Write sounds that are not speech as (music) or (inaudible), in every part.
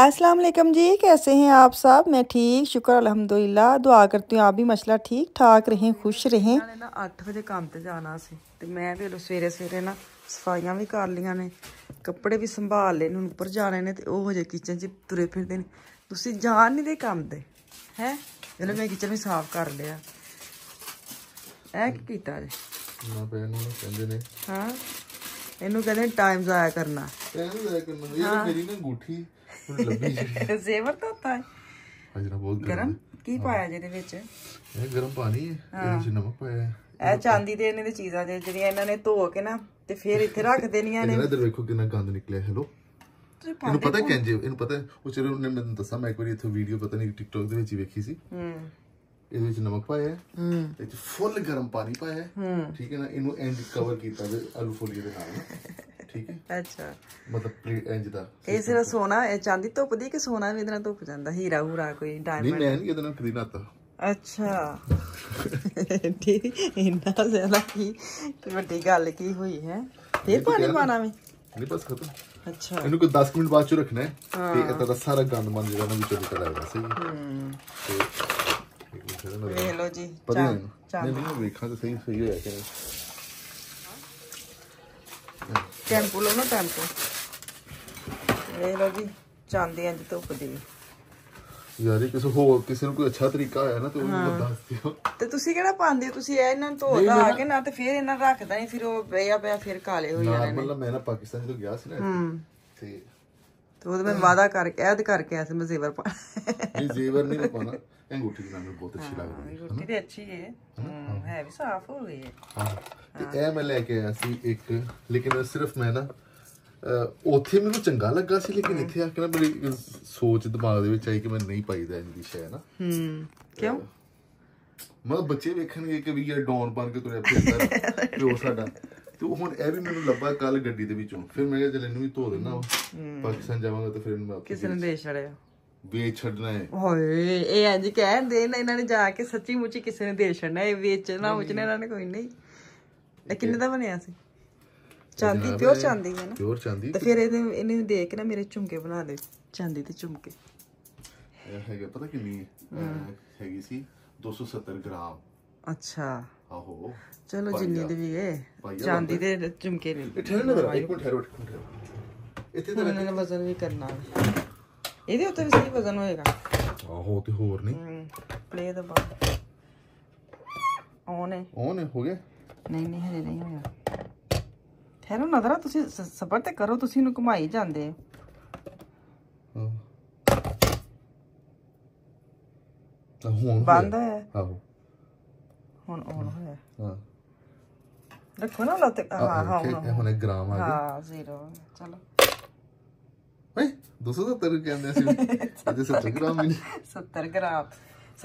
अस्सलाम वालेकुम जी कैसे हैं आप सब मैं ठीक शुक्र अल्हम्दुलिल्लाह दुआ करती हूँ आप भी ਮਸਲਾ ਠੀਕ ਠਾਕ ਰਹੇ ਖੁਸ਼ ਰਹੇ ਨਾ 8 ਵਜੇ ਕੰਮ ਤੇ ਜਾਣਾ ਸੀ ਤੇ ਮੈਂ ਵੀ ਸਵੇਰੇ ਸਵੇਰੇ ਨਾ ਸਫਾਈਆਂ ਵੀ ਕਰ ਲੀਆਂ ਨੇ ਕੱਪੜੇ ਵੀ ਸੰਭਾਲ ਲਏ ਨੇ ਉੱਪਰ ਜਾਣੇ ਨੇ ਤੇ ਉਹ ਹਜੇ ਕਿਚਨ 'ਚ ਤੁਰੇ ਫਿਰਦੇ ਨੇ ਤੁਸੀਂ ਜਾਣ ਨਹੀਂ ਦੇ ਕੰਮ ਤੇ ਹੈ ਚਲੋ ਮੈਂ ਕਿਚਨ ਵੀ ਸਾਫ਼ ਕਰ ਲਿਆ ਐ ਕੀ ਕੀਤਾ ਜੀ ਨਾ ਪੈਣ ਨੂੰ ਕਹਿੰਦੇ ਨੇ ਹਾਂ ਇਹਨੂੰ ਕਹਿੰਦੇ ਟਾਈਮ ਜ਼ਾਇਆ ਕਰਨਾ ਟਾਈਮ ਜ਼ਾਇਆ ਕਰਨਾ ਇਹ ਮੇਰੀ ਨਾ ਅੰਗੂਠੀ ਲੱਭੀ (laughs) ਜ਼ੇਵਰ ਤਾਂ ਤਾਂ ਹੈ ਹਾਜਰਾ ਬਹੁਤ ਗਰਮ ਕੀ ਪਾਇਆ ਜਿਹਦੇ ਵਿੱਚ ਇਹ ਗਰਮ ਪਾਣੀ ਹੈ ਇਹਦੇ ਵਿੱਚ ਨਮਕ ਪਾਇਆ ਹੈ ਇਹ ਚਾਂਦੀ ਦੇ ਇਹਨਾਂ ਦੇ ਚੀਜ਼ਾਂ ਦੇ ਜਿਹੜੀਆਂ ਇਹਨਾਂ ਨੇ ਧੋ ਕੇ ਨਾ ਤੇ ਫਿਰ ਇੱਥੇ ਰੱਖ ਦੇਣੀਆਂ ਨੇ ਇਹਦੇ ਵੇਖੋ ਕਿੰਨਾ ਗੰਦ ਨਿਕਲਿਆ ਹੈਲੋ ਇਹਨੂੰ ਪਤਾ ਕਹਿੰਦੇ ਇਹਨੂੰ ਪਤਾ ਉਹ ਚਿਰ ਉਹਨੇ ਮੈਨੂੰ ਦੱਸਿਆ ਮੈਂ ਇੱਕ ਵਾਰੀ ਇੱਥੇ ਵੀਡੀਓ ਪਤਾ ਨਹੀਂ ਟਿਕਟੌਕ ਦੇ ਵਿੱਚ ਹੀ ਵੇਖੀ ਸੀ ਹੂੰ ਇਹਦੇ ਵਿੱਚ ਨਮਕ ਪਾਇਆ ਹੈ ਤੇ ਫੁੱਲ ਗਰਮ ਪਾਣੀ ਪਾਇਆ ਹੈ ਠੀਕ ਹੈ ਨਾ ਇਹਨੂੰ ਇੰਜ ਕਵਰ ਕੀਤਾ ਆਲੂ ਫੋਲੀਏ ਦੇ ਨਾਲ ਠੀਕ ਹੈ ਅੱਛਾ ਮਤਲਬ ਪ੍ਰੀ ਇੰਜ ਦਾ ਇਹ ਸਿਰਫ ਸੋਨਾ ਇਹ ਚਾਂਦੀ ਧੁੱਪਦੀ ਕਿ ਸੋਨਾ ਵੀ ਇਹਦਾਂ ਧੁੱਪ ਜਾਂਦਾ ਹੀਰਾ ਹੂਰਾ ਕੋਈ ਡਾਇਮੰਡ ਨਹੀਂ ਮੈਂ ਨਹੀਂ ਇਹਦਾਂ ਨਾ ਕਦੀ ਨਾਤਾ ਅੱਛਾ ਠੀਕ ਇੰਨਾ ਜ਼ਿਆਦਾ ਕੀ ਵੱਡੀ ਗੱਲ ਕੀ ਹੋਈ ਹੈ ਫੇਰ ਪਾਣੀ ਪਾਣਾ ਵੀ ਨਹੀਂ ਬਸ ਖਤਮ ਅੱਛਾ ਇਹਨੂੰ ਕੋਈ 10 ਮਿੰਟ ਬਾਅਦ ਚ ਰੱਖਣਾ ਹੈ ਤੇ ਇਹਦਾ ਦਾ ਸਾਰਾ ਗੰਦ ਮੰਦ ਜਿਹੜਾ ਨਾ ਵਿੱਚੋਂ ਨਿਕਲ ਆਏਗਾ ਸਹੀ ਹੂੰ ਤੇ ਇਹ ਲੋ ਜੀ ਪਤਾ ਨਹੀਂ ਨਹੀਂ ਵੇਖਾਂ ਤਾਂ ਸਹੀ ਸਹੀ ਹੋਇਆ ਕਿ ਟੈਂਪੂ ਲਾਉਣਾ ਨਾ ਟੈਂਪੂ ਇਹ ਲੋ ਜੀ ਚਾਂਦੀ ਅੰਜ ਧੁੱਪ ਦੇ ਯਾਰ ਇਹ ਕਿਸੇ ਹੋਰ ਕਿਸੇ ਨੂੰ ਕੋਈ ਅੱਛਾ ਤਰੀਕਾ ਆਇਆ ਨਾ ਤੇ ਉਹ ਦੱਸ ਦਿਓ ਤੇ ਤੁਸੀਂ ਕਿਹੜਾ ਪਾਉਂਦੇ ਹੋ ਤੁਸੀਂ ਇਹ ਇਹਨਾਂ ਨੂੰ ਧੋਦਾ ਆ ਕੇ ਨਾ ਤੇ ਫਿਰ ਇਹਨਾਂ ਰੱਖਦਾ ਨਹੀਂ ਫਿਰ ਉਹ ਪਿਆ ਪਿਆ ਫਿਰ ਕਾਲੇ ਹੋ ਜਾਂਦੇ ਨੇ ਮਤਲਬ ਮੈਂ ਨਾ ਪਾਕਿਸਤਾਨ ਜਦੋਂ ਗਿਆ ਸੀ ਨਾ ਤੇ ਤੇ ਉਹਦੇ ਮੈਂ ਵਾਦਾ ਕਰਕੇ ਐਦ ਕਰਕੇ ਸੀ ਮੈਂ ਜ਼ੇਵਰ ਪਾ ਨਹੀਂ ਜ਼ੇਵਰ ਨਹੀਂ ਪਾਣਾ अंगूठी की ਬਹੁਤ ਅੱਛੀ ਲੱਗਦੀ ਹੈ रही है ਅੱਛੀ ਹੈ अच्छी ਹੈ ਵੀ ਸਾਫ ਹੋ ਗਈ ਹੈ ਹਾਂ ਤੇ ਇਹ ਮੈਂ ਲੈ ਕੇ ਆਇਆ ਸੀ ਇੱਕ ਲੇਕਿਨ ਸਿਰਫ ਮੈਂ ਨਾ ਉੱਥੇ ਮੈਨੂੰ ਚੰਗਾ ਲੱਗਾ ਸੀ ਲੇਕਿਨ ਇੱਥੇ ਆ ਕੇ ਨਾ ਬੜੀ ਸੋਚ ਦਿਮਾਗ ਦੇ ਵਿੱਚ ਆਈ ਕਿ ਮੈਂ ਨਹੀਂ ਪਾਈਦਾ ਇੰਦੀ ਸ਼ੈ ਨਾ ਹੂੰ ਕਿਉਂ ਮਤਲਬ ਬੱਚੇ ਵੇਖਣਗੇ ਕਿ ਵੀ ਯਾਰ ਡੌਨ ਬਣ ਕੇ ਤੁਰਿਆ ਫਿਰਦਾ ਤੇ ਉਹ ਸਾਡਾ ਤੇ ਹੁਣ ਇਹ ਵੀ ਮੈਨੂੰ ਲੱਭਾ ਕੱਲ ਗੱਡੀ ਦੇ ਵਿੱਚੋਂ ਫਿਰ ਮੈਂ ਕਿਹਾ ਚਲ ਇਹਨੂੰ ਵੀ ਧੋ ਦੇਣਾ ਪਾਕਿਸਤਾਨ ਜਾਵਾਂਗਾ ਤਾਂ ਫਿਰ ਮੈਂ ਕਿਸੇ ਨੇ ਦੇ ਛੜਿਆ ਵੇਚ ਛੱਡਣਾ ਹੈ ਹੋਏ ਇਹ ਅੰਜ ਕਹਿੰਦੇ ਨੇ ਇਹਨਾਂ ਨੇ ਜਾ ਕੇ ਸੱਚੀ ਮੁੱਚੀ ਕਿਸੇ ਨੇ ਦੇ ਛੱਡਣਾ ਇਹ ਵੇਚਣਾ ਮੁੱਚਣਾ ਇਹਨਾਂ ਨੇ ਕੋਈ ਨਹੀਂ ਇਹ ਕਿੰਨੇ ਦਾ ਬਣਿਆ ਸੀ ਚਾਂਦੀ ਪਿਓਰ ਚਾਂਦੀ ਹੈ ਨਾ ਪਿਓਰ ਚਾਂਦੀ ਤੇ ਫਿਰ ਇਹਦੇ ਇਹਨੇ ਦੇ ਕੇ ਨਾ ਮੇਰੇ ਝੁੰਕੇ ਬਣਾ ਦੇ ਚਾਂਦੀ ਦੇ ਇਹ ਹੈਗਾ ਪਤਾ ਕਿੰਨੀ ਹੈਗੀ ਸੀ 270 ਗ੍ਰਾਮ ਅੱਛਾ ਆਹੋ ਚਲੋ ਜਿੰਨੀ ਦੇ ਵੀ ਹੈ ਚਾਂਦੀ ਦੇ ਝੁੰਕੇ ਨੇ ਠਹਿਰ ਨਾ ਇੱਕ ਮਿੰਟ ਠਹਿਰੋ ਇੱਥੇ ਤਾਂ ਇਹਨਾਂ ਨੇ ਵਜ਼ਨ ਵੀ ਕਰਨਾ ਹੈ ਇਹਦੇ ਉੱਤੇ ਵੀ ਸਹੀ ਵਜ਼ਨ ਹੋਏਗਾ ਆਹੋ ਤੇ ਹੋਰ ਨਹੀਂ ਪਲੇ ਦਾ ਬਾਅਦ ਔਨ ਹੈ ਔਨ ਹੈ ਹੋ ਗਿਆ ਨਹੀਂ ਨਹੀਂ ਹਰੇ ਨਹੀਂ ਹੋਇਆ ਠਹਿਰੋ ਨਜ਼ਰਾ ਤੁਸੀਂ ਸਬਰ ਤੇ ਕਰੋ ਤੁਸੀਂ ਨੂੰ ਘੁਮਾਈ ਜਾਂਦੇ ਹੋ ਤਾਂ ਹੁਣ ਬੰਦ ਹੈ ਆਹੋ ਹੁਣ ਆਉਣਾ ਹੋਇਆ ਹਾਂ ਦੇਖੋ ਨਾ ਲਾਤੇ ਹਾਂ ਹਾਂ ਹੁਣ ਇਹ ਗ੍ਰਾਮ ਆ ਗਿਆ ਹਾਂ ਜ਼ੀਰੋ ਚਲੋ 270 रुपये में ਅਸੀਂ 70 ਗ੍ਰਾਮ ਹੀ 70 ਗ੍ਰਾਮ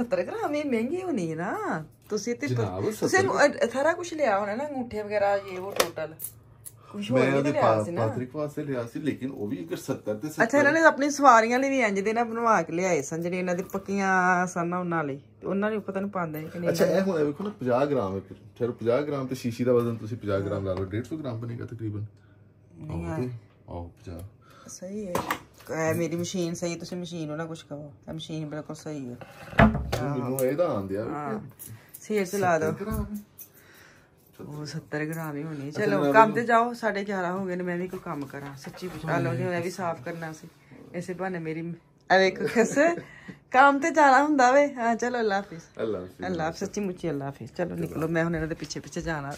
70 ਗ੍ਰਾਮ ਇਹ ਮਹਿੰਗੀ ਹੋਣੀ ਹੈ ਨਾ ਤੁਸੀਂ ਤੇ ਤੁਸੀਂ ਸਾਰਾ ਕੁਝ ਲਿਆ ਹੋਣਾ ਨਾ ਅੰਗੂਠੇ ਵਗੈਰਾ ਇਹ ਉਹ ਟੋਟਲ ਮੈਂ ਉਹਦੇ ਪਾਤਰਿਕ ਵਾਸਤੇ ਲਿਆ ਸੀ ਲੇਕਿਨ ਉਹ ਵੀ ਅਗਰ 70 ਤੇ 70 ਅੱਛਾ ਇਹਨਾਂ ਨੇ ਆਪਣੀ ਸਵਾਰੀਆਂ ਲਈ ਵੀ ਇੰਜ ਦੇ ਨਾ ਬਣਵਾ ਕੇ ਲਿਆਏ ਸਨ ਜਿਹੜੇ ਇਹਨਾਂ ਦੇ ਪੱਕੀਆਂ ਸਨ ਉਹਨਾਂ ਲਈ ਉਹਨਾਂ ਨੇ ਉੱਪਰ ਤਾਂ ਪਾਉਂਦੇ ਕਿ ਨਹੀਂ ਅੱਛਾ ਇਹ ਹੁਣ ਵੇਖੋ ਨਾ 50 ਗ੍ਰਾਮ ਹੈ ਫਿਰ 50 ਗ੍ਰਾਮ ਤੇ ਸ਼ੀਸ਼ੀ ਦਾ ਵਜ਼ਨ ਤੁਸੀਂ 50 ਗ੍ਰਾਮ ਲਾ ਲਓ 150 ਗ੍ਰਾਮ ਬਣੇਗਾ ਤਕਰੀਬਨ ਨਹੀਂ ਆਹ 50 ਸਹੀ ਹੈ ਮੇਰੀ ਮਸ਼ੀਨ ਸਹੀ ਤੁਸੀਂ ਮਸ਼ੀਨ ਨੂੰ ਨਾ ਕੁਝ ਕਹੋ ਤਾਂ ਮਸ਼ੀਨ ਬਿਲਕੁਲ ਸਹੀ ਹੈ ਮੈਨੂੰ ਇਹ ਤਾਂ ਆਂਦੇ ਆ ਸੇਰ ਚਲਾ ਦੋ ਉਹ 70 ਗ੍ਰਾਮ ਹੀ ਹੋਣੀ ਚਲੋ ਕੰਮ ਤੇ ਜਾਓ 11:30 ਹੋ ਗਏ ਨੇ ਮੈਂ ਵੀ ਕੋਈ ਕੰਮ ਕਰਾਂ ਸੱਚੀ ਪੁੱਛਾ ਲਓ ਜੀ ਮੈਂ ਵੀ ਸਾਫ਼ ਕਰਨਾ ਸੀ ਐਸੇ ਬਹਾਨੇ ਮੇਰੀ ਆ ਵੇਖੋ ਕਿਸ ਕੰਮ ਤੇ ਜਾਣਾ ਹੁੰਦਾ ਵੇ ਹਾਂ ਚਲੋ ਅੱਲਾ ਹਾਫਿਜ਼ ਅੱਲਾ ਹਾਫਿਜ਼ ਅੱਲਾ ਸੱਚੀ ਮੁੱਚੀ ਅੱਲਾ ਹਾਫਿਜ਼ ਚਲੋ ਨਿਕਲੋ ਮੈਂ ਹੁਣ ਇਹਨਾਂ ਦੇ ਪਿੱਛੇ ਪਿੱਛੇ ਜਾਣਾ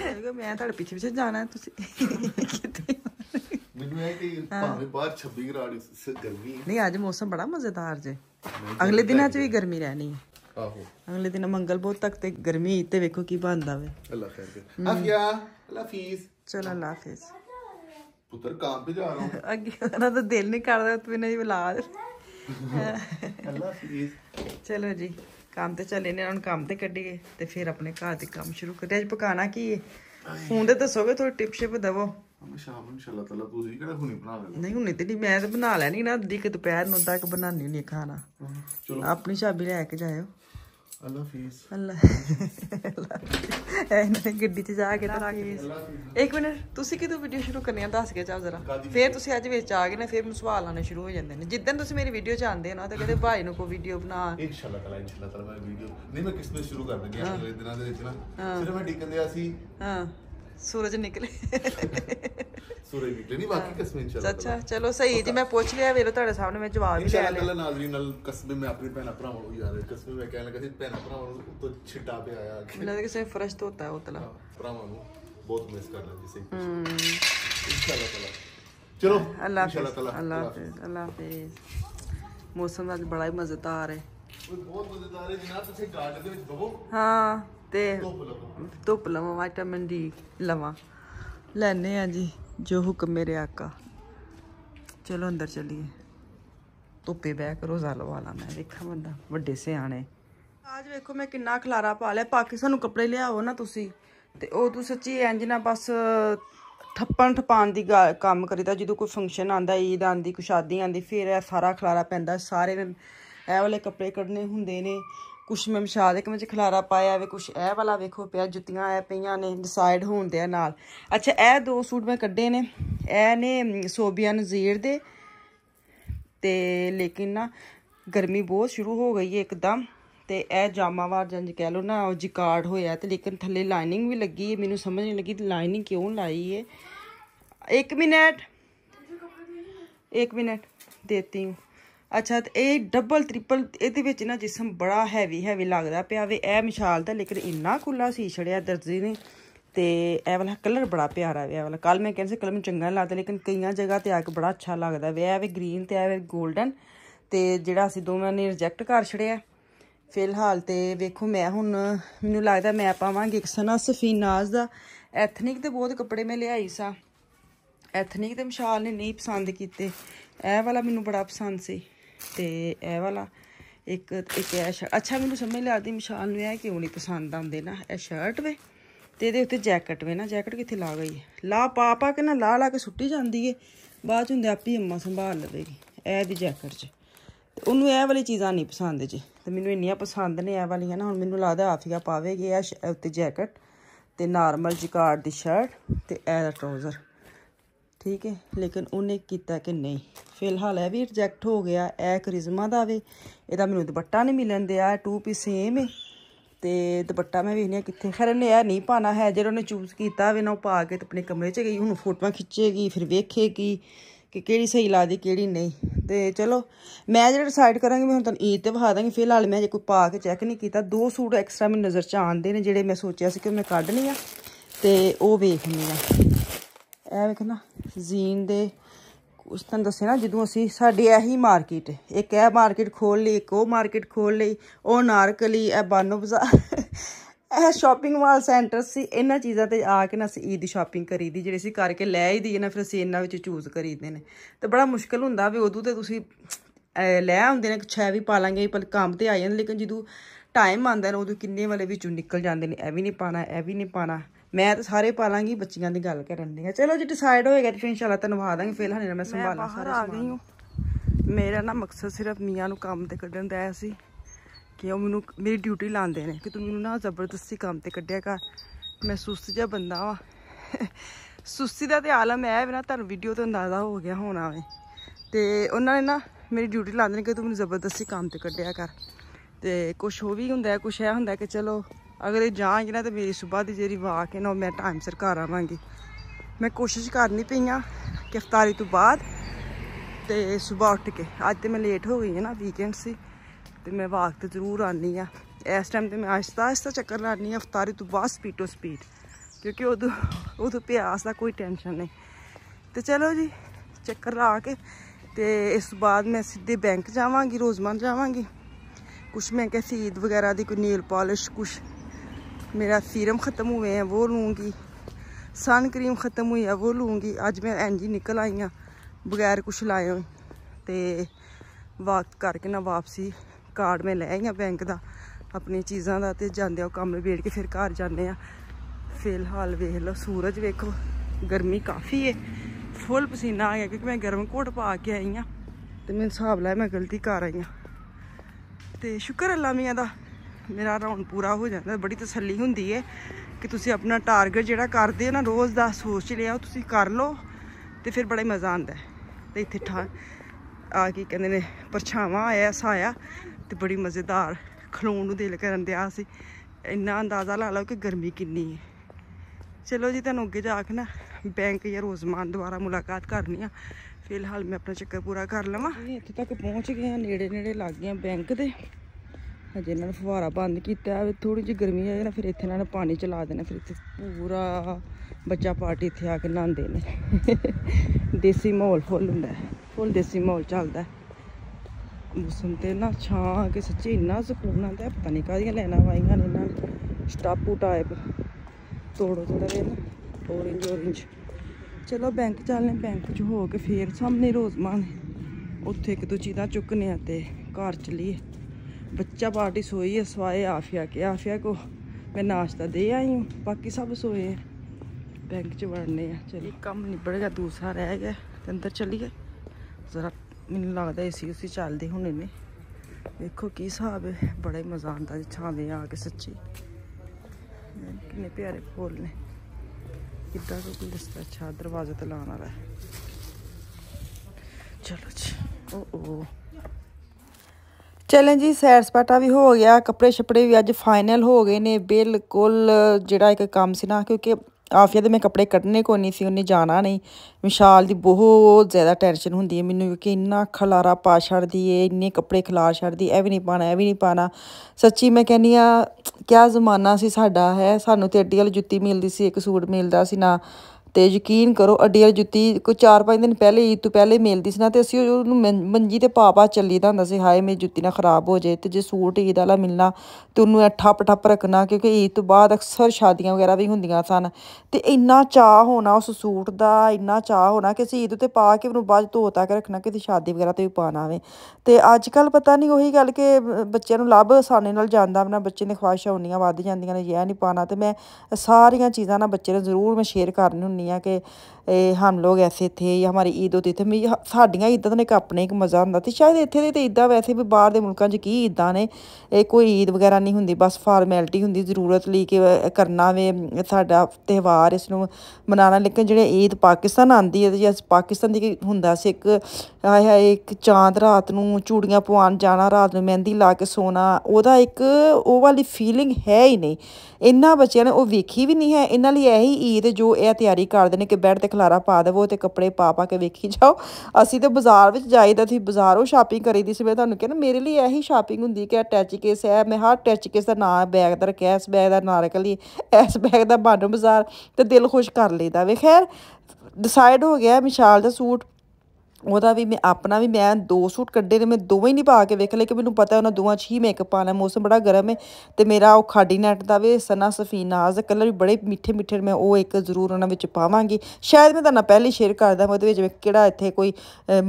ਵੇ ਮੈਂ ਤੁਹਾਡੇ ਪਿੱਛੇ ਪਿੱਛੇ ਜਾਣਾ ਤੁਸੀਂ ਕਿਤੇ (laughs) ਮੈਨੂੰ ਇਹ ਕਿ ਭਾਵੇਂ ਬਾਹਰ 26 ਡਿਗਰੀ ਇਸ ਗਰਮੀ ਹੈ ਨਹੀਂ ਅੱਜ ਮੌਸਮ ਬੜਾ ਮਜ਼ੇਦਾਰ ਜੇ ਅਗਲੇ ਦਿਨਾਂ 'ਚ ਵੀ ਗਰਮੀ ਰਹਿਣੀ ਹੈ ਆਹੋ ਅਗਲੇ ਦਿਨ ਮੰਗਲ ਬਹੁਤ ਤੱਕ ਤੇ ਗਰਮੀ ਤੇ ਵੇਖੋ ਕੀ ਬਣਦਾ ਵੇ ਅੱਲਾ ਖੈਰ ਕਰੇ ਆਫੀਆ ਅੱਲਾ ਫੀਸ ਚਲੋ ਅੱਲਾ ਹਾਫਿਜ਼ ਪੁੱਤਰ ਕੰਮ ਤੇ ਜਾ ਰਹਾ ਹਾਂ ਅੱਗੇ ਉਹਨਾਂ ਦਾ ਦਿਲ ਨਹੀਂ ਕਰਦਾ ਤੂੰ ਇਹਨਾਂ ਦੀ ਦੇ ਅੱਲਾ ਫੀਸ ਚਲੋ ਜੀ ਕੰਮ ਤੇ ਚੱਲੇ ਨੇ ਉਹਨਾਂ ਕੰਮ ਤੇ ਕੱਢੀਏ ਤੇ ਫਿਰ ਆਪਣੇ ਘਰ ਦੇ ਕੰਮ ਸ਼ੁਰੂ ਕਰਦੇ ਅੱਜ ਪਕਾਣਾ ਕੀ ਹੈ ਫੋਨ ਤੇ ਦੱਸੋਗੇ ਥੋੜੀ ਟਿਪ ਸ਼ਿਪ ਦਵੋ ਮੈਂ ਸ਼ਾਮ ਨੂੰ ਇਨਸ਼ਾਅੱਲਾ ਤਾਲਾ ਤੁਸੀਂ ਕਿਹੜਾ ਹੁਣੀ ਬਣਾ ਲੈਣਾ ਨਹੀਂ ਹੁਣੇ ਤੇ ਨਹੀਂ ਮੈਂ ਤਾਂ ਬਣਾ ਲੈਣੀ ਨਾ ਅੱਧੀ ਕਿ ਦੁਪਹਿਰ ਨੂੰ ਤੱਕ ਬਣਾਣੀ ਨਹੀਂ ਖਾਣਾ ਚਲੋ ਆਪਣੀ ਛਾਬੀ ਲੈ ਕੇ ਜਾਇਓ ਅੱਲਾ ਫੀਸ ਅੱਲਾ ਇਹਨਾਂ ਗੱਡੀ ਤੇ ਜਾ ਕੇ ਤਾਂ ਇੱਕ ਮਿੰਟ ਤੁਸੀਂ ਕਿਦੋਂ ਵੀਡੀਓ ਸ਼ੁਰੂ ਕਰਨੀ ਆ ਦੱਸ ਕੇ ਚਾਹ ਜ਼ਰਾ ਫੇਰ ਤੁਸੀਂ ਅੱਜ ਵਿੱਚ ਆ ਗਏ ਨੇ ਫੇਰ ਮੈਨੂੰ ਸਵਾਲ ਆਣੇ ਸ਼ੁਰੂ ਹੋ ਜਾਂਦੇ ਨੇ ਜਿੱਦਨ ਤੁਸੀਂ ਮੇਰੀ ਵੀਡੀਓ 'ਚ ਆਉਂਦੇ ਨਾ ਤਾਂ ਕਹਿੰਦੇ ਭਾਈ ਨੂੰ ਕੋ ਵੀਡੀਓ ਬਣਾ ਇਨਸ਼ਾਅੱਲਾ ਤਾਲਾ ਇਨਸ਼ਾਅੱਲਾ ਤਾਲਾ ਮੈਂ ਵੀਡੀਓ ਨਹੀਂ ਮੈਂ ਕਿਸਮਤ ਸ਼ੁਰੂ ਕਰ ਦਿੰਦੀ ਆ ਦਿਨਾਂ ਦੇ ਵਿੱਚ ਨਾ ਸਿਰਫ ਮੈਂ ਡਿੱਕਨ ਦੇ ਸੀ ਹਾਂ सूरज निकले ਸੂਰਜ ਨਿਕਲੇ ਨਹੀਂ ਬਾਕੀ ਕਸਮੇ ਇਨਸ਼ਾਅੱਲਾ ਅੱਛਾ ਚਲੋ ਸਹੀ ਜੀ ਮੈਂ ਪੁੱਛ ਲਿਆ ਵੇਲੋ ਤੁਹਾਡੇ ਸਾਹਮਣੇ ਮੈਂ ਜਵਾਬ ਹੀ ਲੈ ਲਿਆ ਇਨਸ਼ਾਅੱਲਾ ਨਾਜ਼ਰੀਨ ਨਾਲ ਕਸਮੇ ਮੈਂ ਆਪਣੀ ਭੈਣਾ ਭਰਾਵਾਂ ਨੂੰ ਯਾਰ ਕਸਮੇ ਮੈਂ ਕਹਿਣ ਲੱਗਾ ਸੀ ਭੈਣਾ ਭਰਾਵਾਂ ਨੂੰ ਉੱਤੋਂ ਛਿਟਾ ਪਿਆ ਆ ਕੇ ਲੱਗਦਾ ਕਿਸੇ ਫਰਸ਼ ਧੋਤਾ ਉਤਲਾ ਭਰਾਵਾਂ ਨੂੰ ਬਹੁਤ ਮਿਸ ਕਰਨਾ ਕਿਸੇ ਇਨਸ਼ਾਅੱਲਾ ਤਾਲਾ ਚਲੋ ਅੱਲਾ ਇਨਸ਼ਾਅੱਲਾ ਤਾਲਾ ਅੱਲਾ ਹਾਫਿਜ਼ ਅੱਲਾ ਹਾਫਿਜ਼ ਮੌਸਮ ਅੱਜ ਬੜਾ ਹੀ ਮਜ਼ੇਦਾਰ ਹੈ ਬਹੁਤ ਮਜ਼ੇਦਾਰ ਹੈ ਜਨਾਬ ਤੁਸੀਂ ਗਾਰਡਨ ਦੇ ਵਿੱਚ ਬਵੋ ਹਾਂ ਤੇ ਧੁੱਪ ਲਵਾਂ ਵਿਟਾਮਿਨ ਡੀ ਲਵਾਂ ਲੈਨੇ ਆ ਜੀ ਜੋ ਹੁਕਮ ਮੇਰੇ ਆਕਾ ਚਲੋ ਅੰਦਰ ਚਲੀਏ ਧੁੱਪੇ ਬੈ ਕੇ ਰੋਜ਼ਾ ਲਵਾ ਲਾ ਮੈਂ ਵੇਖਾਂ ਬੰਦਾ ਵੱਡੇ ਸਿਆਣੇ ਆਜ ਵੇਖੋ ਮੈਂ ਕਿੰਨਾ ਖਲਾਰਾ ਪਾ ਲਿਆ ਪਾਕਿਸਤਾਨ ਨੂੰ ਕੱਪੜੇ ਲਿਆਓ ਨਾ ਤੁਸੀਂ ਤੇ ਉਹ ਤੂੰ ਸੱਚੀ ਇੰਜ ਨਾ ਬਸ ਠੱਪਣ ਠਪਾਣ ਦੀ ਕੰਮ ਕਰੀਦਾ ਜਦੋਂ ਕੋਈ ਫੰਕਸ਼ਨ ਆਂਦਾ ਈਦ ਆਂਦੀ ਕੋਈ ਸ਼ਾਦੀ ਆਂਦੀ ਫਿਰ ਇਹ ਸਾਰਾ ਖਲਾਰਾ ਪੈਂਦਾ ਸਾਰੇ ਇਹ ਵਾਲੇ ਕੱਪੜੇ ਕੱਢਨੇ ਹੁੰਦੇ ਨੇ ਕੁਛ ਮੈਂ ਮਿਸ਼ਾ ਦੇ ਕਮੇ ਖਲਾਰਾ ਪਾਇਆ ਵੇ ਕੁਛ ਇਹ ਵਾਲਾ ਵੇਖੋ ਪਿਆ ਜੁੱਤੀਆਂ ਐ ਪਈਆਂ ਨੇ ਡਿਸਾਈਡ ਹੋਣ ਦੇ ਨਾਲ ਅੱਛਾ ਇਹ ਦੋ ਸੂਟ ਮੈਂ ਕੱਢੇ ਨੇ ਇਹ ਨੇ ਸੋਬੀਆ ਨਜ਼ੀਰ ਦੇ ਤੇ ਲੇਕਿਨ ਨਾ ਗਰਮੀ ਬਹੁਤ ਸ਼ੁਰੂ ਹੋ ਗਈ ਹੈ ਇੱਕਦਮ ਤੇ ਇਹ ਜਾਮਾਵਾਰ ਜੰਜ ਕਹਿ ਲੋ ਨਾ ਉਹ ਜਿਕਾਰਡ ਹੋਇਆ ਤੇ ਲੇਕਿਨ ਥੱਲੇ ਲਾਈਨਿੰਗ ਵੀ ਲੱਗੀ ਹੈ ਮੈਨੂੰ ਸਮਝ ਨਹੀਂ ਲੱਗੀ ਲਾਈਨਿੰਗ ਕਿਉਂ ਲਾਈ ਹੈ 1 ਮਿੰਟ 1 ਮਿੰਟ ਦੇਤੀ ਹੂੰ ਅੱਛਾ ਤੇ ਇਹ ਡਬਲ ਟ੍ਰਿਪਲ ਇਹਦੇ ਵਿੱਚ ਨਾ ਜਿਸਮ ਬੜਾ ਹੈਵੀ ਹੈਵੀ ਲੱਗਦਾ ਪਿਆ ਵੇ ਇਹ ਮਿਸ਼ਾਲ ਦਾ ਲੇਕਿਨ ਇੰਨਾ ਕੁੱਲਾ ਸੀ ਛੜਿਆ ਦਰਜੀ ਨੇ ਤੇ ਇਹ ਵਾਲਾ ਕਲਰ ਬੜਾ ਪਿਆਰਾ ਵੇ ਇਹ ਵਾਲਾ ਕੱਲ ਮੈਂ ਕਹਿੰਦੇ ਸੀ ਕਲਰ ਚੰਗਾ ਲੱਗਦਾ ਲੇਕਿਨ ਕਈਆਂ ਜਗ੍ਹਾ ਤੇ ਆ ਕੇ ਬੜਾ ਅੱਛਾ ਲੱਗਦਾ ਵੇ ਇਹ ਵੇ ਗ੍ਰੀਨ ਤੇ ਇਹ ਵੇ ਗੋਲਡਨ ਤੇ ਜਿਹੜਾ ਅਸੀਂ ਦੋਵਾਂ ਨੇ ਰਿਜੈਕਟ ਕਰ ਛੜਿਆ ਫਿਲਹਾਲ ਤੇ ਵੇਖੋ ਮੈਂ ਹੁਣ ਮੈਨੂੰ ਲੱਗਦਾ ਮੈਂ ਪਾਵਾਂਗੀ ਇੱਕ ਸਨਾ ਸਫੀਨਾਜ਼ ਦਾ ਐਥਨਿਕ ਤੇ ਬਹੁਤ ਕੱਪੜੇ ਮੈਂ ਲਿਆਈ ਸਾਂ ਐਥਨਿਕ ਤੇ ਮਸ਼ਾਲ ਨੇ ਨਹੀਂ ਪਸੰਦ ਕੀਤੇ ਇਹ ਵਾਲਾ ਮੈਨੂੰ ਬੜਾ ਪਸੰਦ ਸੀ ਤੇ ਇਹ ਵਾਲਾ ਇੱਕ ਇੱਕ ਇਹ ਸ਼ਰਟ ਅੱਛਾ ਮੈਨੂੰ ਸਮਝ ਲਿਆ ਆਦੀ ਮਿਸ਼ਾਲ ਨੂੰ ਇਹ ਕਿਉਂ ਨਹੀਂ ਪਸੰਦ ਆਉਂਦੇ ਨਾ ਇਹ ਸ਼ਰਟ ਵੇ ਤੇ ਇਹਦੇ ਉੱਤੇ ਜੈਕਟ ਵੇ ਨਾ ਜੈਕਟ ਕਿੱਥੇ ਲਾ ਗਈ ਲਾ ਪਾ ਪਾ ਕੇ ਨਾ ਲਾ ਲਾ ਕੇ ਸੁੱਟੀ ਜਾਂਦੀ ਏ ਬਾਅਦ ਹੁੰਦੇ ਆਪੀ ਅੰਮਾ ਸੰਭਾਲ ਲਵੇਗੀ ਇਹ ਦੀ ਜੈਕਟ 'ਚ ਉਹਨੂੰ ਇਹ ਵਾਲੀ ਚੀਜ਼ਾਂ ਨਹੀਂ ਪਸੰਦ ਜੀ ਤੇ ਮੈਨੂੰ ਇੰਨੀਆਂ ਪਸੰਦ ਨੇ ਇਹ ਵਾਲੀਆਂ ਨਾ ਹੁਣ ਮੈਨੂੰ ਲੱਗਦਾ ਆਫੀਆ ਪਾਵੇਗੀ ਇਹ ਉੱਤੇ ਜੈਕਟ ਤੇ ਨਾਰਮਲ ਜਿਕਾਰਡ ਦੀ ਸ਼ਰਟ ਤੇ ਇਹ ਦਾ ਟਰਾਊਜ਼ਰ ਠੀਕ ਹੈ ਲੇਕਿਨ ਉਹਨੇ ਕੀਤਾ ਕਿ ਨਹੀਂ ਫਿਲਹਾਲ ਇਹ ਵੀ ਰਿਜੈਕਟ ਹੋ ਗਿਆ ਐ ਕਰਿਜ਼ਮਾ ਦਾ ਵੇ ਇਹਦਾ ਮੈਨੂੰ ਦੁਪੱਟਾ ਨਹੀਂ ਮਿਲਣ ਦਿਆ ਟੂ ਪੀਸ ਸੇਮ ਹੈ ਤੇ ਦੁਪੱਟਾ ਮੈਂ ਵੇਖਣਿਆ ਕਿੱਥੇ ਖੈਰ ਇਹਨੇ ਇਹ ਨਹੀਂ ਪਾਣਾ ਹੈ ਜਿਹੜਾ ਉਹਨੇ ਚੂਜ਼ ਕੀਤਾ ਵੇ ਨਾ ਉਹ ਪਾ ਕੇ ਆਪਣੇ ਕਮਰੇ 'ਚ ਗਈ ਹੁਣ ਫੋਟੋਆਂ ਖਿੱਚੇਗੀ ਫਿਰ ਵੇਖੇਗੀ ਕਿ ਕਿਹੜੀ ਸਹੀ ਲੱਗਦੀ ਕਿਹੜੀ ਨਹੀਂ ਤੇ ਚਲੋ ਮੈਂ ਜਿਹੜਾ ਡਿਸਾਈਡ ਕਰਾਂਗੀ ਮੈਂ ਹੁਣ ਤੁਹਾਨੂੰ ਈਦ ਤੇ ਵਿਖਾ ਦਾਂਗੀ ਫਿਲਹਾਲ ਮੈਂ ਜੇ ਕੋਈ ਪਾ ਕੇ ਚੈੱਕ ਨਹੀਂ ਕੀਤਾ ਦੋ ਸੂਟ ਐਕਸਟਰਾ ਮੈਨੂੰ ਨਜ਼ਰ ਚ ਆਉਂਦੇ ਨੇ ਜਿਹੜੇ ਮੈਂ ਸੋਚਿਆ ਸੀ ਕਿ ਮੈਂ ਕੱਢ ਲਈਆਂ ਤੇ ਉਹ ਵੇਖਣੀ ਆ ਇਹ ਵੇਖੋ ਨਾ ਜ਼ੀਨ ਦੇ ਉਸ ਤਨ ਦੱਸਿਆ ਨਾ ਜਦੋਂ ਅਸੀਂ ਸਾਡੀ ਇਹੀ ਮਾਰਕੀਟ ਇੱਕ ਇਹ ਮਾਰਕੀਟ ਖੋਲ ਲਈ ਇੱਕ ਉਹ ਮਾਰਕੀਟ ਖੋਲ ਲਈ ਉਹ ਨਾਰਕਲੀ ਇਹ ਬਾਨੋ ਬਾਜ਼ਾਰ ਇਹ ਸ਼ਾਪਿੰਗ ਮਾਲ ਸੈਂਟਰ ਸੀ ਇਹਨਾਂ ਚੀਜ਼ਾਂ ਤੇ ਆ ਕੇ ਨਾ ਅਸੀਂ ਈਦ ਦੀ ਸ਼ਾਪਿੰਗ ਕਰੀਦੀ ਜਿਹੜੇ ਅਸੀਂ ਕਰਕੇ ਲੈ ਹੀ ਦੀ ਨਾ ਫਿਰ ਅਸੀਂ ਇਹਨਾਂ ਵਿੱਚ ਚੂਜ਼ ਕਰੀਦੇ ਨੇ ਤੇ ਬੜਾ ਮੁਸ਼ਕਲ ਹੁੰਦਾ ਵੀ ਉਦੋਂ ਤੇ ਤੁਸੀਂ ਲੈ ਆਉਂਦੇ ਨੇ ਛੇ ਵੀ ਪਾ ਲਾਂਗੇ ਪਰ ਕੰਮ ਤੇ ਆ ਜਾਂਦੇ ਲੇਕਿਨ ਜਦੋਂ ਟਾਈਮ ਆਉਂਦਾ ਨਾ ਉਦੋਂ ਕਿੰਨੇ ਵਾਲੇ ਵਿੱਚੋਂ ਨਿਕਲ ਜਾਂਦੇ ਨੇ ਐ ਵੀ ਨਹੀਂ ਪਾਣਾ ਐ ਵੀ ਨਹੀਂ ਪਾਣਾ ਮੈਂ ਤਾਂ ਸਾਰੇ ਪਾ ਲਾਂਗੀ ਬੱਚੀਆਂ ਦੀ ਗੱਲ ਕਰਨ ਦੀ ਆ ਚਲੋ ਜੇ ਡਿਸਾਈਡ ਹੋਏਗਾ ਤੇ ਫਿਰ ਇਨਸ਼ਾਅੱਲਾ ਤੁਹਾਨੂੰ ਆ ਦਾਂਗੇ ਫਿਰ ਹਣੇ ਮੈਂ ਸੰਭਾਲਾਂ ਸਾਰਾ ਸਮਾਨ ਮੇਰਾ ਨਾ ਮਕਸਦ ਸਿਰਫ ਮੀਆਂ ਨੂੰ ਕੰਮ ਤੇ ਕੱਢਣ ਦਾ ਸੀ ਕਿ ਉਹ ਮੈਨੂੰ ਮੇਰੀ ਡਿਊਟੀ ਲਾਉਂਦੇ ਨੇ ਕਿ ਤੂੰ ਮੈਨੂੰ ਨਾ ਜ਼ਬਰਦਸਤੀ ਕੰਮ ਤੇ ਕੱਢਿਆ ਕਰ ਮੈਂ ਸੁਸਤ ਜਿਹਾ ਬੰਦਾ ਵਾ ਸੁਸਤੀ ਦਾ ਤੇ ਆਲਮ ਹੈ ਵੀ ਨਾ ਤੁਹਾਨੂੰ ਵੀਡੀਓ ਤੋਂ ਅੰਦਾਜ਼ਾ ਹੋ ਗਿਆ ਹੋਣਾ ਵੇ ਤੇ ਉਹਨਾਂ ਨੇ ਨਾ ਮੇਰੀ ਡਿਊਟੀ ਲਾਉਂਦੇ ਨੇ ਕਿ ਤੂੰ ਮੈਨੂੰ ਜ਼ਬਰਦਸਤੀ ਕੰਮ ਤੇ ਕੱਢਿਆ ਕਰ ਤੇ ਕੁਝ ਹੋ ਵੀ ਹੁੰਦਾ ਕੁਝ ਐ ਹੁੰਦਾ ਕਿ ਚਲੋ ਅਗਲੇ ਇਹ ਜਾਣਗੇ ਨਾ ਤੇ ਮੇਰੀ ਸਵੇਰ ਦੀ ਜਿਹੜੀ ਵਾਕ ਹੈ ਨਾ ਮੈਂ ਟਾਈਮ ਸਿਰ ਘਰ ਆਵਾਂਗੀ ਮੈਂ ਕੋਸ਼ਿਸ਼ ਕਰਨੀ ਪਈ ਆ ਕਿ ਇਫਤਾਰੀ ਤੋਂ ਬਾਅਦ ਤੇ ਸਵੇਰ ਉੱਠ ਕੇ ਅੱਜ ਤੇ ਮੈਂ ਲੇਟ ਹੋ ਗਈ ਹਾਂ ਨਾ ਵੀਕਐਂਡ ਸੀ ਤੇ ਮੈਂ ਵਾਕ ਤੇ ਜ਼ਰੂਰ ਆਨੀ ਆ ਇਸ ਟਾਈਮ ਤੇ ਮੈਂ ਆਸਤਾ ਆਸਤਾ ਚੱਕਰ ਲਾਣੀ ਆ ਇਫਤਾਰੀ ਤੋਂ ਬਾਅਦ ਸਪੀਡ ਸਪੀਡੋ ਸਪੀਡ ਕਿਉਂਕਿ ਉਦੋਂ ਉਦੋਂ ਪਿਆਸ ਦਾ ਕੋਈ ਟੈਨਸ਼ਨ ਨਹੀਂ ਤੇ ਚਲੋ ਜੀ ਚੱਕਰ ਲਾ ਕੇ ਤੇ ਇਸ ਤੋਂ ਬਾਅਦ ਮੈਂ ਸਿੱਧੇ ਬੈਂਕ ਜਾਵਾਂਗੀ ਰੋਜ਼ਮਨ ਜਾਵਾਂਗੀ ਕੁਛ ਮੈਂ ਕਿਹਾ ਸੀਦ ਵਗੈਰਾ ਦੀ ਕੋਈ ਨੀਲ ਪਾਲਿਸ਼ ਕੁਛ मेरा सीरम ख़त्म हुए हैं वो लूँगी सन क्रीम ख़त्म हुई है वो लूँगी अज मैं एन जी निकल आई हाँ बगैर कुछ लाए तो वाप करके ना वापसी कार्ड में ले आई बैंक का अपनी चीजा का तो जाते कम बेट के फिर घर जाने फिलहाल वेख लो सूरज वेखो गर्मी काफ़ी है फुल पसीना आ गया क्योंकि मैं गर्म घोट पा के आई हाँ तो मैं हिसाब लाया मैं गलती कर आई हाँ तो शुक्र अल्लाह मियाँ का ਮੇਰਾ ਰਾਉਂਡ ਪੂਰਾ ਹੋ ਜਾਂਦਾ ਬੜੀ ਤਸੱਲੀ ਹੁੰਦੀ ਹੈ ਕਿ ਤੁਸੀਂ ਆਪਣਾ ਟਾਰਗੇਟ ਜਿਹੜਾ ਕਰਦੇ ਹੋ ਨਾ ਰੋਜ਼ ਦਾ ਸੋਚ ਲਿਆ ਤੁਸੀਂ ਕਰ ਲਓ ਤੇ ਫਿਰ ਬੜਾ ਮਜ਼ਾ ਆਉਂਦਾ ਤੇ ਇੱਥੇ ਠਾ ਆ ਕੀ ਕਹਿੰਦੇ ਨੇ ਪਰਛਾਵਾਂ ਆਇਆ ਸਾਇਆ ਤੇ ਬੜੀ ਮਜ਼ੇਦਾਰ ਖਲੋਣ ਨੂੰ ਦਿਲ ਕਰਨ ਦਿਆ ਸੀ ਇੰਨਾ ਅੰਦਾਜ਼ਾ ਲਾ ਲਓ ਕਿ ਗਰਮੀ ਕਿੰਨੀ ਹੈ ਚਲੋ ਜੀ ਤੁਹਾਨੂੰ ਅੱਗੇ ਜਾ ਕੇ ਨਾ ਬੈਂਕ ਜਾਂ ਰੋਜ਼ਮਾਨ ਦੁਆਰਾ ਮੁਲਾਕਾਤ ਕਰਨੀ ਆ ਫਿਲਹਾਲ ਮੈਂ ਆਪਣਾ ਚੱਕਰ ਪੂਰਾ ਕਰ ਲਵਾਂ ਇੱਥੇ ਤੱਕ ਪਹੁੰਚ ਗਏ ਆ ਨੇੜੇ ਨੇੜੇ ਲੱਗ ਗਏ ਬੈਂਕ ਦੇ ਅਜੇ ਇਹਨਾਂ ਨੇ ਫੁਹਾਰਾ ਬੰਦ ਕੀਤਾ ਹੈ ਥੋੜੀ ਜਿਹੀ ਗਰਮੀ ਹੈ ਨਾ ਫਿਰ ਇੱਥੇ ਇਹਨਾਂ ਨੇ ਪਾਣੀ ਚਲਾ ਦੇਣਾ ਫਿਰ ਇੱਥੇ ਪੂਰਾ ਬੱਚਾ ਪਾਰਟੀ ਇੱਥੇ ਆ ਕੇ ਨਹਾਉਂਦੇ ਨੇ ਦੇਸੀ ਮਾਹੌਲ ਫੁੱਲ ਹੁੰਦਾ ਹੈ ਫੁੱਲ ਦੇਸੀ ਮਾਹੌਲ ਚੱਲਦਾ ਹੈ ਮੌਸਮ ਤੇ ਨਾ ਛਾਂ ਕੇ ਸੱਚੀ ਇੰਨਾ ਸਕੂਨ ਆਉਂਦਾ ਪਤਾ ਨਹੀਂ ਕਾਹਦੀਆਂ ਲੈਣਾ ਵਾਈਆਂ ਨੇ ਇਹਨਾਂ ਸਟਾਪੂ ਟਾਈਪ ਤੋੜੋ ਜਿਹੜਾ ਵੇ ਨਾ ਔਰੇਂਜ ਔਰੇਂਜ ਚਲੋ ਬੈਂਕ ਚੱਲਨੇ ਬੈਂਕ 'ਚ ਹੋ ਕੇ ਫੇਰ ਸਾਹਮਣੇ ਰੋਜ਼ਮਾਨ ਉੱਥੇ ਇੱਕ ਦੋ ਚੀਜ਼ਾਂ ਚੁੱਕਨੇ ਆ ਤੇ ਘਰ ਚਲੀਏ बच्चा पार्टी सोई है सवाए आफिया के आफिया को मैं नाश्ता दे आई हूँ बाकी सब सोए हैं बैंक च वड़ने हैं चलिए कम निबड़ गया दूसरा रह गया तो अंदर चलिए ਜ਼ਰਾ ਮੈਨੂੰ ਲੱਗਦਾ ਏਸੀ ਉਸੀ ਚੱਲਦੇ ਹੁਣ ਨੇ ਵੇਖੋ ਕੀ ਹਿਸਾਬ ਹੈ ਬੜਾ ਹੀ ਮਜ਼ਾ ਆਉਂਦਾ ਛਾਵੇਂ ਆ ਕੇ ਸੱਚੀ ਕਿੰਨੇ ਪਿਆਰੇ ਫੁੱਲ ਨੇ ਕਿੱਦਾਂ ਦਾ ਗੁਲਦਸਤਾ ਅੱਛਾ ਦਰਵਾਜ਼ੇ ਤੇ ਲਾਉਣ ਵਾ ਚਲੋ ਜੀ ਓ ਓ ਚੈਲੰਜ ਜੀ ਸੈਰ ਸਪਾਟਾ ਵੀ ਹੋ ਗਿਆ ਕੱਪੜੇ ਛਪੜੇ ਵੀ ਅੱਜ ਫਾਈਨਲ ਹੋ ਗਏ ਨੇ ਬਿਲਕੁਲ ਜਿਹੜਾ ਇੱਕ ਕੰਮ ਸੀ ਨਾ ਕਿਉਂਕਿ ਆਫੀਆ ਦੇ ਮੈਂ ਕੱਪੜੇ ਕੱਢਨੇ ਕੋ ਨਹੀਂ ਸੀ ਉਹਨੇ ਜਾਣਾ ਨਹੀਂ ਵਿਸ਼ਾਲ ਦੀ ਬਹੁਤ ਜ਼ਿਆਦਾ ਟੈਨਸ਼ਨ ਹੁੰਦੀ ਹੈ ਮੈਨੂੰ ਕਿ ਇੰਨਾ ਖਲਾਰਾ ਪਾ ਛੜਦੀ ਏ ਇੰਨੇ ਕੱਪੜੇ ਖਲਾਰ ਛੜਦੀ ਐ ਵੀ ਨਹੀਂ ਪਾਣਾ ਐ ਵੀ ਨਹੀਂ ਪਾਣਾ ਸੱਚੀ ਮੈਂ ਕਹਿੰਨੀ ਆ ਕਿਆ ਜ਼ਮਾਨਾ ਸੀ ਸਾਡਾ ਹੈ ਸਾਨੂੰ ਤੇ ਏਡੀ ਵਾਲੀ ਜੁੱਤੀ ਮਿਲਦੀ ਸੀ ਇੱਕ ਸੂਟ ਮਿਲਦਾ ਸੀ ਨਾ ਤੇ ਯਕੀਨ ਕਰੋ ਅਡੀਅਰ ਜੁੱਤੀ ਕੋਈ 4-5 ਦਿਨ ਪਹਿਲੇ ਈਦ ਤੋਂ ਪਹਿਲੇ ਮਿਲਦੀ ਸੀ ਨਾ ਤੇ ਅਸੀਂ ਉਹਨੂੰ ਮੰਜੀ ਤੇ ਪਾ ਪਾ ਚੱਲੀ ਦਾ ਹੁੰਦਾ ਸੀ ਹਾਏ ਮੇਰੀ ਜੁੱਤੀ ਨਾ ਖਰਾਬ ਹੋ ਜਾਏ ਤੇ ਜੇ ਸੂਟ ਈਦ ਵਾਲਾ ਮਿਲਣਾ ਤੇ ਉਹਨੂੰ ਠੱਪ ਠੱਪ ਰੱਖਣਾ ਕਿਉਂਕਿ ਈਦ ਤੋਂ ਬਾਅਦ ਅਕਸਰ ਸ਼ਾਦੀਆਂ ਵਗੈਰਾ ਵੀ ਹੁੰਦੀਆਂ ਸਨ ਤੇ ਇੰਨਾ ਚਾਹ ਹੋਣਾ ਉਸ ਸੂਟ ਦਾ ਇੰਨਾ ਚਾਹ ਹੋਣਾ ਕਿ ਅਸੀਂ ਈਦ ਤੇ ਪਾ ਕੇ ਉਹਨੂੰ ਬਾਅਦ ਧੋਤਾ ਕੇ ਰੱਖਣਾ ਕਿ ਸ਼ਾਦੀ ਵਗੈਰਾ ਤੇ ਵੀ ਪਾਣਾ ਆਵੇ ਤੇ ਅੱਜ ਕੱਲ ਪਤਾ ਨਹੀਂ ਉਹੀ ਗੱਲ ਕਿ ਬੱਚਿਆਂ ਨੂੰ ਲੱਭ ਆਸਾਨੀ ਨਾਲ ਜਾਂਦਾ ਆਪਣਾ ਬੱਚੇ ਨੇ ਖਵਾਹਿਸ਼ਾਂ ਹੁੰਦੀਆਂ ਵੱਧ ਜਾਂਦੀਆਂ ਨੇ ਇਹ ਨਹੀਂ ਪਾਣਾ ਤੇ ਮੈਂ ਸਾਰੀਆਂ ਚੀਜ਼ਾਂ ਨਾਲ ਬੱਚੇ ਨੂੰ ਜ਼ਰੂਰ ਮੈਂ ਸ਼ੇਅਰ ਕਰਨੀ ਹੁੰਦੀ नहीं ਇਹ ਹਮ ਲੋਗ ਐਸੇ ऐसे थे ਹਮਾਰੀ ਈਦ ਹੁੰਦੀ होती थी ਸਾਡੀਆਂ ਈਦਾਂ ਦਾ ਇੱਕ ਆਪਣੇ ਇੱਕ ਮਜ਼ਾ ਹੁੰਦਾ ਤੇ ਸ਼ਾਇਦ ਇੱਥੇ ਦੇ ਤੇ ਈਦਾਂ ਵੈਸੇ ਵੀ ਬਾਹਰ ਦੇ ਮੁਲਕਾਂ 'ਚ ਕੀ ਈਦਾਂ ਨੇ ਇਹ ਕੋਈ ਈਦ ਵਗੈਰਾ ਨਹੀਂ ਹੁੰਦੀ ਬਸ ਫਾਰਮੈਲਿਟੀ ਹੁੰਦੀ ਜ਼ਰੂਰਤ ਲਈ ਕਿ ਕਰਨਾ ਵੇ ਸਾਡਾ ਤਿਹਵਾਰ ਇਸ ਨੂੰ ਮਨਾਣਾ ਲੇਕਿਨ ਜਿਹੜੇ ਈਦ ਪਾਕਿਸਤਾਨ ਆਂਦੀ ਹੈ ਤੇ ਜੇ ਪਾਕਿਸਤਾਨ ਦੀ ਹੁੰਦਾ ਸੀ ਇੱਕ ਆਇਆ ਹੈ ਇੱਕ ਚਾਂਦ ਰਾਤ ਨੂੰ ਚੂੜੀਆਂ ਪਵਾਉਣ ਜਾਣਾ ਰਾਤ ਨੂੰ ਮਹਿੰਦੀ ਲਾ ਕੇ ਸੋਣਾ ਉਹਦਾ ਇੱਕ ਉਹ ਵਾਲੀ ਫੀਲਿੰਗ ਹੈ ਹੀ ਨਹੀਂ ਇੰਨਾ ਬੱਚਿਆਂ ਨੇ ਉਹ ਵੇਖੀ ਵੀ ਨਹੀਂ ਹੈ ਇਹਨਾਂ ਲਈ ਇਹੀ ਈਦ ਜੋ ਇਹ ਤਿਆਰੀ ਕਰਦੇ ਨੇ ਕਿ ਬੈੱਡ ਤੇ ਖਲਾਰਾ ਪਾ ਦੇਵੋ ਤੇ ਕੱਪੜੇ ਪਾ ਪਾ ਕੇ ਵੇਖੀ ਜਾਓ ਅਸੀਂ ਤੇ ਬਾਜ਼ਾਰ ਵਿੱਚ ਜਾਈਦਾ ਸੀ ਬਾਜ਼ਾਰੋਂ ਸ਼ਾਪਿੰਗ ਕਰੀਦੀ ਸੀ ਮੈਂ ਤੁਹਾਨੂੰ ਕਿਹਾ ਮੇਰੇ ਲਈ ਇਹੀ ਸ਼ਾਪਿੰਗ ਹੁੰਦੀ ਕਿ ਅਟੈਚ ਕੇਸ ਹੈ ਮੈਂ ਹਰ ਅਟੈਚ ਕੇਸ ਦਾ ਨਾਮ ਬੈਗ ਦਾ ਰੱਖਿਆ ਇਸ ਬੈਗ ਦਾ ਨਾਮ ਰੱਖ ਲਈ ਇਸ ਬੈਗ ਦਾ ਬਾਨੋ ਬਾਜ਼ਾਰ ਤੇ ਦਿਲ ਖੁਸ਼ ਕਰ ਲਈਦਾ ਵੇ ਖੈਰ ਡਿਸਾਈਡ ਹੋ ਗਿਆ ਮਿਸ਼ਾਲ ਦਾ ਸੂਟ ਉਹਦਾ ਵੀ ਮੈਂ ਆਪਣਾ ਵੀ ਮੈਂ ਦੋ ਸੂਟ ਕੱਢੇ ਨੇ ਮੈਂ ਦੋਵੇਂ ਨਹੀਂ ਪਾ ਕੇ ਵੇਖ ਲਏ ਕਿ ਮੈਨੂੰ ਪਤਾ ਉਹਨਾਂ ਦੋਵਾਂ 'ਚ ਹੀ ਮੇਕਅਪ ਪਾਣਾ ਮੌਸਮ ਬੜਾ ਗਰਮ ਹੈ ਤੇ ਮੇਰਾ ਉਹ ਖਾਡੀ ਨੈਟ ਦਾ ਵੀ ਸਨਾ ਸਫੀਨਾਜ਼ ਕਲਰ ਵੀ ਬੜੇ ਮਿੱਠੇ ਮਿੱਠੇ ਮੈਂ ਉਹ ਇੱਕ ਜ਼ਰੂਰ ਉਹਨਾਂ ਵਿੱਚ ਪਾਵਾਂਗੀ ਸ਼ਾਇਦ ਮੈਂ ਤੁਹਾਨੂੰ ਪਹਿਲੇ ਸ਼ੇਅਰ ਕਰਦਾ ਮੈਂ ਉਹਦੇ ਵਿੱਚ ਕਿਹੜਾ ਇੱਥੇ ਕੋਈ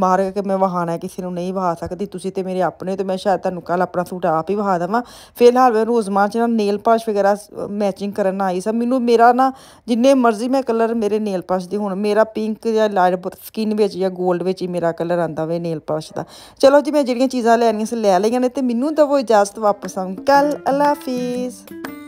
ਮਾਰ ਕੇ ਮੈਂ ਵਹਾਣਾ ਕਿਸੇ ਨੂੰ ਨਹੀਂ ਵਹਾ ਸਕਦੀ ਤੁਸੀਂ ਤੇ ਮੇਰੇ ਆਪਣੇ ਤੇ ਮੈਂ ਸ਼ਾਇਦ ਤੁਹਾਨੂੰ ਕੱਲ ਆਪਣਾ ਸੂਟ ਆਪ ਹੀ ਵਹਾ ਦਵਾਂ ਫਿਲਹਾਲ ਮੈਂ ਰੋਜ਼ਮਾਨ 'ਚ ਨਾ ਨੇਲ ਪਾਸ਼ ਵਗੈਰਾ ਮੈਚਿੰਗ ਕਰਨ ਆਈ ਸਭ ਮੈਨੂੰ ਮੇਰਾ ਨਾ ਜਿੰਨੇ ਮਰਜ਼ੀ ਮੈਂ ਕਲਰ ਮੇਰੇ ਨੇਲ ਪਾਸ਼ ਦੀ ਹੁਣ ਮੇਰਾ ਪਿੰਕ ਜਾਂ ਲਾਈਟ ਸਕਿਨ ਵਿੱਚ ਜਾਂ 골ਡ ਵਿੱਚ ਜੀ ਮੇਰਾ ਕਲਰ ਆਂਦਾ ਵੇ ਨੇਲ ਪਾਲਿਸ਼ ਦਾ ਚਲੋ ਜੀ ਮੈਂ ਜਿਹੜੀਆਂ ਚੀਜ਼ਾਂ ਲੈਣੀਆਂ ਸੀ ਲੈ ਲਈਆਂ ਨੇ ਤੇ ਮੈਨੂੰ ਦਵੋ ਇਜਾਜ਼ਤ ਵਾਪਸ ਆਉਂ ਕੱਲ ਅੱਲਾ ਹਾਫਿਜ਼